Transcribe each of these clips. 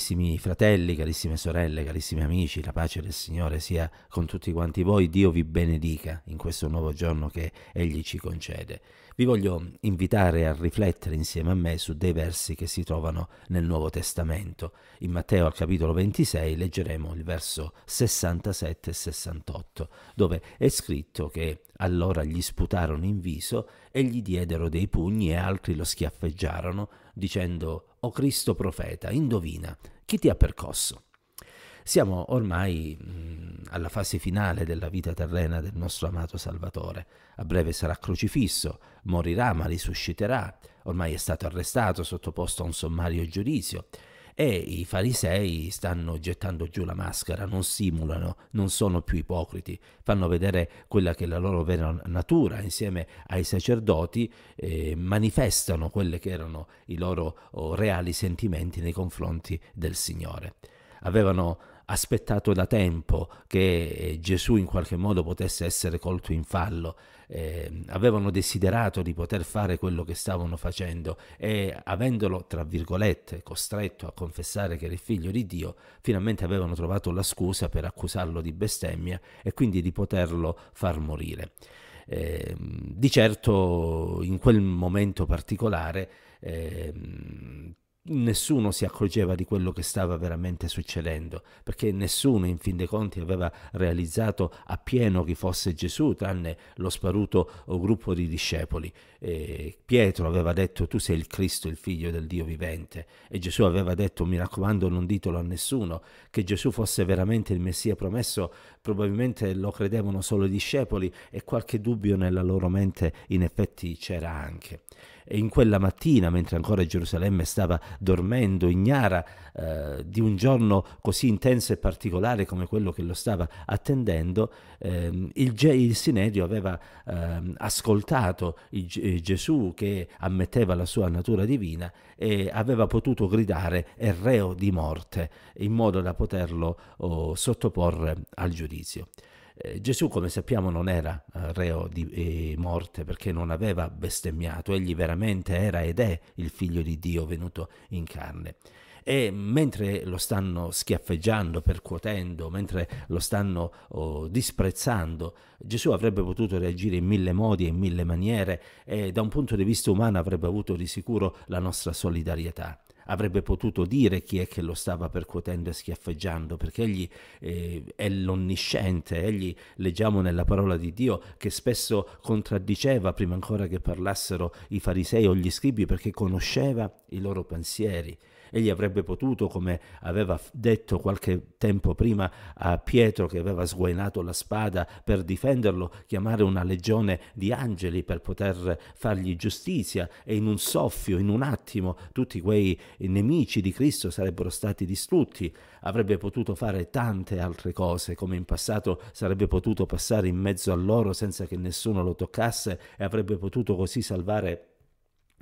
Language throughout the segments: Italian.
Carissimi fratelli, carissime sorelle, carissimi amici, la pace del Signore sia con tutti quanti voi. Dio vi benedica in questo nuovo giorno che Egli ci concede. Vi voglio invitare a riflettere insieme a me su dei versi che si trovano nel Nuovo Testamento. In Matteo al capitolo 26 leggeremo il verso 67 e 68, dove è scritto che allora gli sputarono in viso e gli diedero dei pugni e altri lo schiaffeggiarono, dicendo o Cristo profeta, indovina, chi ti ha percosso? Siamo ormai mh, mm, alla fase finale della vita terrena del nostro amato Salvatore. A breve sarà crocifisso, morirà ma risusciterà. Ormai è stato arrestato, sottoposto a un sommario giudizio. E i farisei stanno gettando giù la maschera, non simulano, non sono più ipocriti, fanno vedere quella che è la loro vera natura insieme ai sacerdoti, eh, manifestano quelli che erano i loro oh, reali sentimenti nei confronti del Signore. Avevano aspettato da tempo che eh, Gesù in qualche modo potesse essere colto in fallo, eh, avevano desiderato di poter fare quello che stavano facendo e avendolo, tra virgolette, costretto a confessare che era il figlio di Dio, finalmente avevano trovato la scusa per accusarlo di bestemmia e quindi di poterlo far morire. Eh, di certo in quel momento particolare eh, nessuno si accorgeva di quello che stava veramente succedendo, perché nessuno in fin dei conti aveva realizzato appieno chi fosse Gesù, tranne lo sparuto gruppo di discepoli. E Pietro aveva detto tu sei il Cristo, il figlio del Dio vivente, e Gesù aveva detto mi raccomando non ditelo a nessuno, che Gesù fosse veramente il Messia promesso, probabilmente lo credevano solo i discepoli e qualche dubbio nella loro mente in effetti c'era anche. E in quella mattina, mentre ancora Gerusalemme stava dormendo, ignara eh, di un giorno così intenso e particolare come quello che lo stava attendendo, ehm, il, il, Sinedio aveva ehm, ascoltato G- eh, Gesù che ammetteva la sua natura divina e aveva potuto gridare erreo di morte in modo da poterlo oh, sottoporre al giudizio. Eh, Gesù, come sappiamo, non era eh, reo di morte perché non aveva bestemmiato, egli veramente era ed è il figlio di Dio venuto in carne e mentre lo stanno schiaffeggiando, percuotendo, mentre lo stanno oh, disprezzando, Gesù avrebbe potuto reagire in mille modi e in mille maniere e da un punto di vista umano avrebbe avuto di sicuro la nostra solidarietà avrebbe potuto dire chi è che lo stava percuotendo e schiaffeggiando, perché egli eh, è l'onnisciente, egli leggiamo nella parola di Dio che spesso contraddiceva prima ancora che parlassero i farisei o gli scribi perché conosceva i loro pensieri. Egli avrebbe potuto, come aveva detto qualche tempo prima a Pietro che aveva sguainato la spada per difenderlo, chiamare una legione di angeli per poter fargli giustizia e in un soffio, in un attimo, tutti quei nemici di Cristo sarebbero stati distrutti. Avrebbe potuto fare tante altre cose, come in passato sarebbe potuto passare in mezzo a loro senza che nessuno lo toccasse e avrebbe potuto così salvare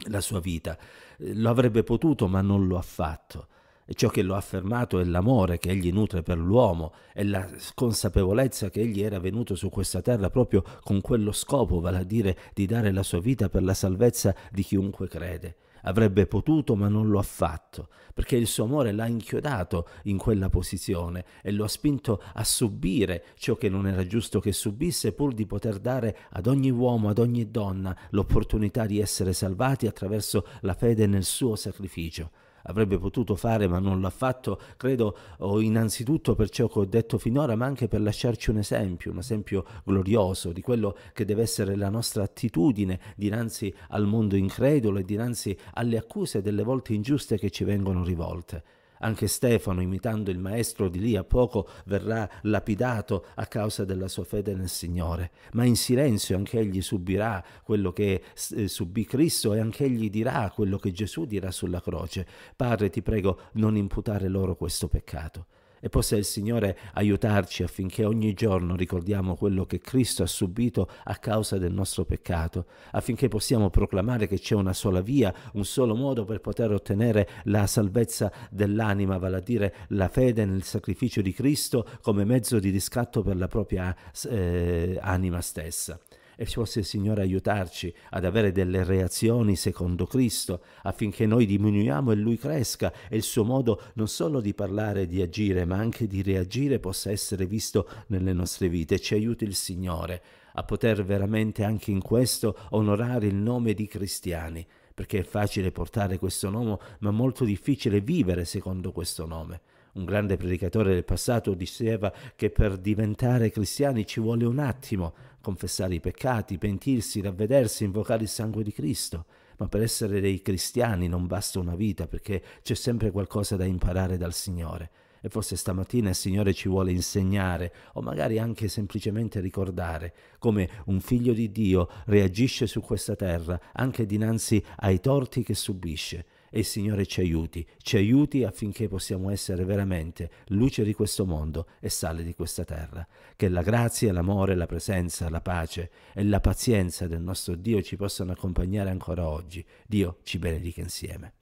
la sua vita. Eh, lo avrebbe potuto, ma non lo ha fatto. Ciò che lo ha affermato è l'amore che egli nutre per l'uomo e la consapevolezza che egli era venuto su questa terra proprio con quello scopo, vale a dire di dare la sua vita per la salvezza di chiunque crede. Avrebbe potuto ma non lo ha fatto, perché il suo amore l'ha inchiodato in quella posizione e lo ha spinto a subire ciò che non era giusto che subisse pur di poter dare ad ogni uomo, ad ogni donna l'opportunità di essere salvati attraverso la fede nel suo sacrificio avrebbe potuto fare ma non l'ha fatto, credo oh, innanzitutto per ciò che ho detto finora, ma anche per lasciarci un esempio, un esempio glorioso di quello che deve essere la nostra attitudine dinanzi al mondo incredulo e dinanzi alle accuse delle volte ingiuste che ci vengono rivolte. Anche Stefano, imitando il maestro di lì a poco, verrà lapidato a causa della sua fede nel Signore, ma in silenzio anch'egli subirà quello che eh, subì Cristo e anch'egli dirà quello che Gesù dirà sulla croce. Padre, ti prego, non imputare loro questo peccato e possa il Signore aiutarci affinché ogni giorno ricordiamo quello che Cristo ha subito a causa del nostro peccato, affinché possiamo proclamare che c'è una sola via, un solo modo per poter ottenere la salvezza dell'anima, vale a dire la fede nel sacrificio di Cristo come mezzo di riscatto per la propria eh, anima stessa e fosse il Signore aiutarci ad avere delle reazioni secondo Cristo, affinché noi diminuiamo e Lui cresca e il suo modo non solo di parlare e di agire, ma anche di reagire possa essere visto nelle nostre vite. Ci aiuti il Signore a poter veramente anche in questo onorare il nome di cristiani, perché è facile portare questo nome, ma molto difficile vivere secondo questo nome. Un grande predicatore del passato diceva che per diventare cristiani ci vuole un attimo, confessare i peccati, pentirsi, ravvedersi, invocare il sangue di Cristo. Ma per essere dei cristiani non basta una vita perché c'è sempre qualcosa da imparare dal Signore. E forse stamattina il Signore ci vuole insegnare, o magari anche semplicemente ricordare, come un figlio di Dio reagisce su questa terra, anche dinanzi ai torti che subisce e il Signore ci aiuti, ci aiuti affinché possiamo essere veramente luce di questo mondo e sale di questa terra. Che la grazia, l'amore, la presenza, la pace e la pazienza del nostro Dio ci possano accompagnare ancora oggi. Dio ci benedica insieme.